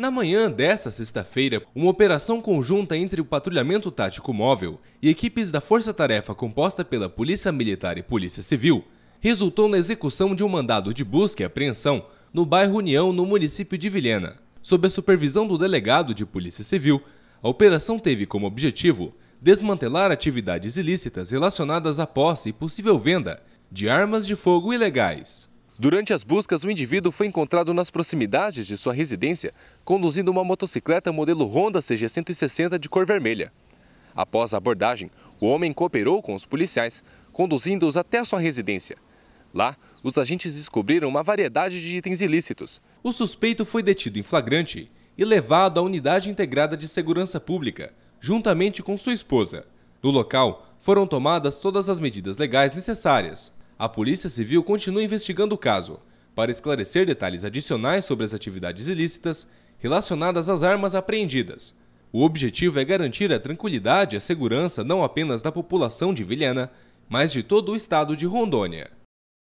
Na manhã desta sexta-feira, uma operação conjunta entre o Patrulhamento Tático Móvel e equipes da Força Tarefa composta pela Polícia Militar e Polícia Civil resultou na execução de um mandado de busca e apreensão no bairro União, no município de Vilhena. Sob a supervisão do delegado de Polícia Civil, a operação teve como objetivo desmantelar atividades ilícitas relacionadas à posse e possível venda de armas de fogo ilegais. Durante as buscas, o indivíduo foi encontrado nas proximidades de sua residência, conduzindo uma motocicleta modelo Honda CG 160 de cor vermelha. Após a abordagem, o homem cooperou com os policiais, conduzindo-os até a sua residência. Lá, os agentes descobriram uma variedade de itens ilícitos. O suspeito foi detido em flagrante e levado à Unidade Integrada de Segurança Pública, juntamente com sua esposa. No local, foram tomadas todas as medidas legais necessárias, a Polícia Civil continua investigando o caso, para esclarecer detalhes adicionais sobre as atividades ilícitas relacionadas às armas apreendidas. O objetivo é garantir a tranquilidade e a segurança não apenas da população de Vilhena, mas de todo o estado de Rondônia.